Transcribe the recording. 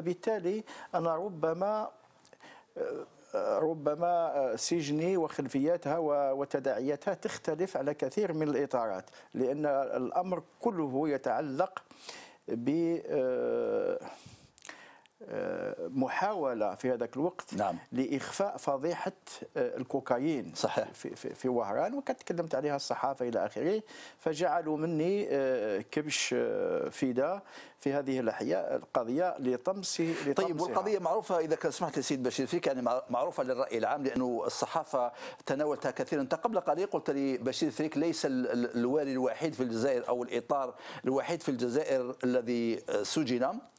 بالتالي أنا ربما آه، ربما آه، سجني وخلفياتها وتداعياتها تختلف على كثير من الإطارات لأن الأمر كله يتعلق ب آه، آه، محاوله في هذاك الوقت نعم. لاخفاء فضيحه آه، الكوكايين صحيح في, في, في وهران وكانت تكلمت عليها الصحافه الى اخره فجعلوا مني آه، كبش فدا في هذه الاحياء القضيه لطمس طيب والقضيه معروفه اذا سمحت سيد بشير فيك يعني معروفه للراي العام لانه الصحافه تناولتها كثيرا انت قبل قليل قلت لي بشير فيك ليس الوالي الوحيد في الجزائر او الاطار الوحيد في الجزائر الذي سجن